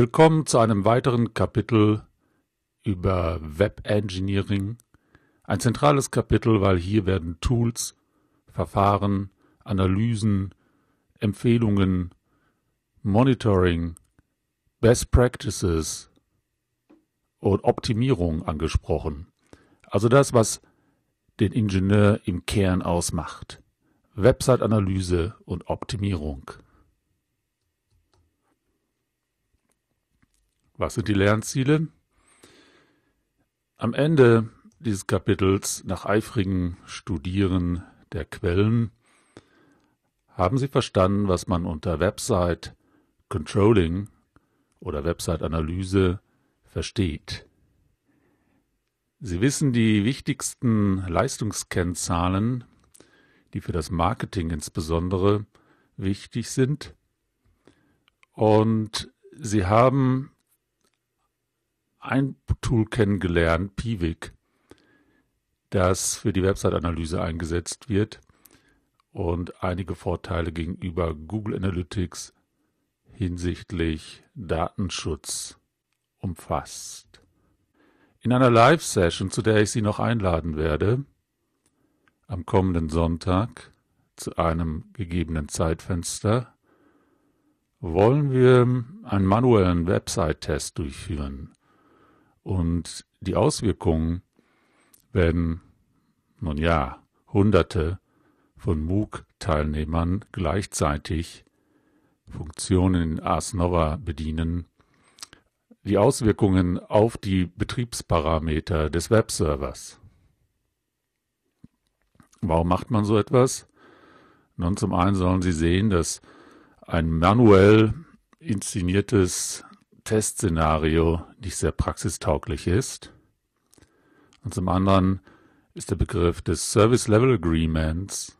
Willkommen zu einem weiteren Kapitel über Web Engineering. Ein zentrales Kapitel, weil hier werden Tools, Verfahren, Analysen, Empfehlungen, Monitoring, Best Practices und Optimierung angesprochen. Also das, was den Ingenieur im Kern ausmacht. Website-Analyse und Optimierung. Was sind die Lernziele? Am Ende dieses Kapitels, nach eifrigem Studieren der Quellen, haben Sie verstanden, was man unter Website Controlling oder Website Analyse versteht. Sie wissen die wichtigsten Leistungskennzahlen, die für das Marketing insbesondere wichtig sind. Und Sie haben ein Tool kennengelernt, Piwik, das für die Website-Analyse eingesetzt wird und einige Vorteile gegenüber Google Analytics hinsichtlich Datenschutz umfasst. In einer Live-Session, zu der ich Sie noch einladen werde, am kommenden Sonntag zu einem gegebenen Zeitfenster, wollen wir einen manuellen Website-Test durchführen. Und die Auswirkungen werden, nun ja, Hunderte von MOOC-Teilnehmern gleichzeitig Funktionen in Ars Nova bedienen, die Auswirkungen auf die Betriebsparameter des Webservers. Warum macht man so etwas? Nun, zum einen sollen Sie sehen, dass ein manuell inszeniertes Testszenario nicht sehr praxistauglich ist. Und zum anderen ist der Begriff des Service Level Agreements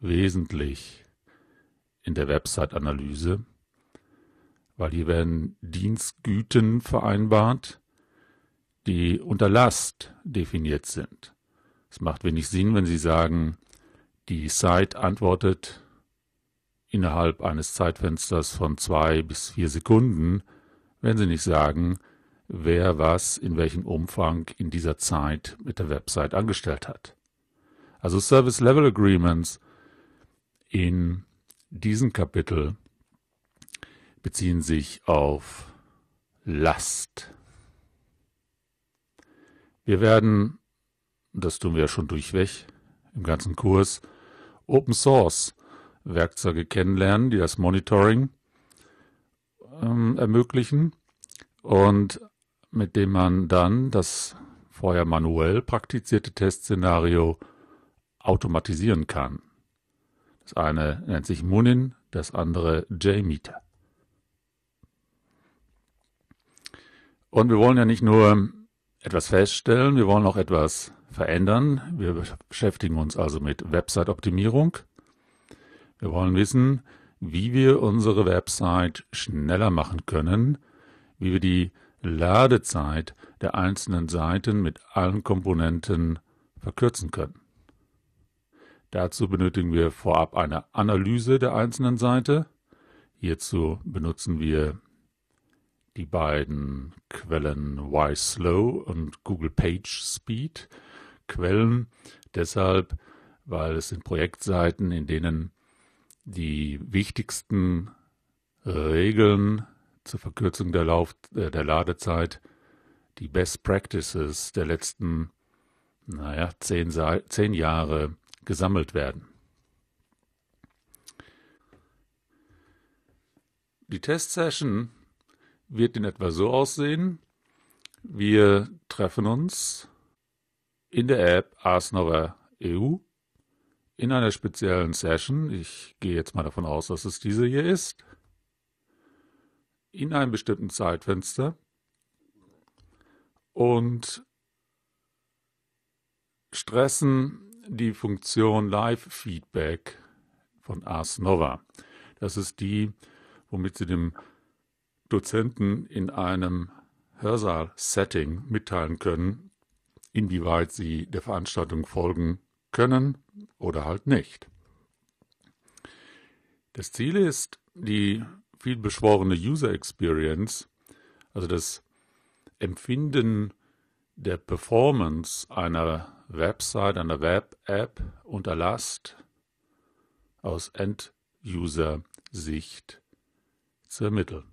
wesentlich in der Website-Analyse, weil hier werden Dienstgüten vereinbart, die unter Last definiert sind. Es macht wenig Sinn, wenn Sie sagen, die Site antwortet innerhalb eines Zeitfensters von zwei bis vier Sekunden wenn Sie nicht sagen, wer was in welchem Umfang in dieser Zeit mit der Website angestellt hat. Also Service Level Agreements in diesem Kapitel beziehen sich auf Last. Wir werden, das tun wir ja schon durchweg im ganzen Kurs, Open Source Werkzeuge kennenlernen, die das Monitoring, ähm, ermöglichen und mit dem man dann das vorher manuell praktizierte Testszenario automatisieren kann. Das eine nennt sich Munin, das andere JMeter. Und wir wollen ja nicht nur etwas feststellen, wir wollen auch etwas verändern. Wir beschäftigen uns also mit Website-Optimierung. Wir wollen wissen, wie wir unsere Website schneller machen können, wie wir die Ladezeit der einzelnen Seiten mit allen Komponenten verkürzen können. Dazu benötigen wir vorab eine Analyse der einzelnen Seite. Hierzu benutzen wir die beiden Quellen YSlow und Google PageSpeed. Quellen deshalb, weil es sind Projektseiten, in denen die wichtigsten Regeln zur Verkürzung der, Lauf äh, der Ladezeit, die Best Practices der letzten, naja, zehn, zehn Jahre gesammelt werden. Die Testsession wird in etwa so aussehen. Wir treffen uns in der App Asnover EU in einer speziellen Session, ich gehe jetzt mal davon aus, dass es diese hier ist, in einem bestimmten Zeitfenster und stressen die Funktion Live-Feedback von Ars Nova. Das ist die, womit Sie dem Dozenten in einem Hörsaal-Setting mitteilen können, inwieweit Sie der Veranstaltung folgen können oder halt nicht. Das Ziel ist, die vielbeschworene User Experience, also das Empfinden der Performance einer Website, einer Web-App unter Last aus End-User-Sicht zu ermitteln.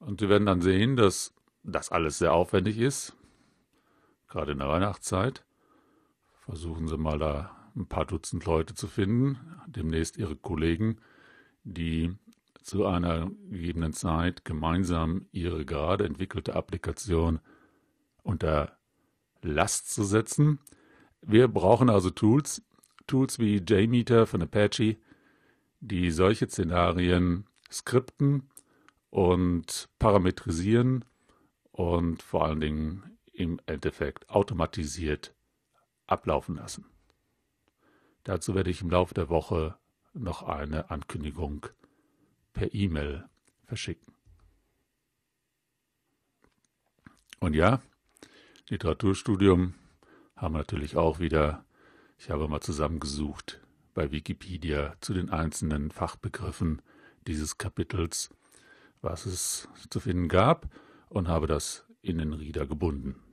Und Sie werden dann sehen, dass das alles sehr aufwendig ist, gerade in der Weihnachtszeit. Versuchen Sie mal da ein paar Dutzend Leute zu finden, demnächst Ihre Kollegen, die zu einer gegebenen Zeit gemeinsam Ihre gerade entwickelte Applikation unter Last zu setzen. Wir brauchen also Tools, Tools wie JMeter von Apache, die solche Szenarien skripten und parametrisieren und vor allen Dingen im Endeffekt automatisiert ablaufen lassen. Dazu werde ich im Laufe der Woche noch eine Ankündigung per E-Mail verschicken. Und ja, Literaturstudium haben wir natürlich auch wieder. Ich habe mal zusammengesucht bei Wikipedia zu den einzelnen Fachbegriffen dieses Kapitels, was es zu finden gab, und habe das in den Rieder gebunden.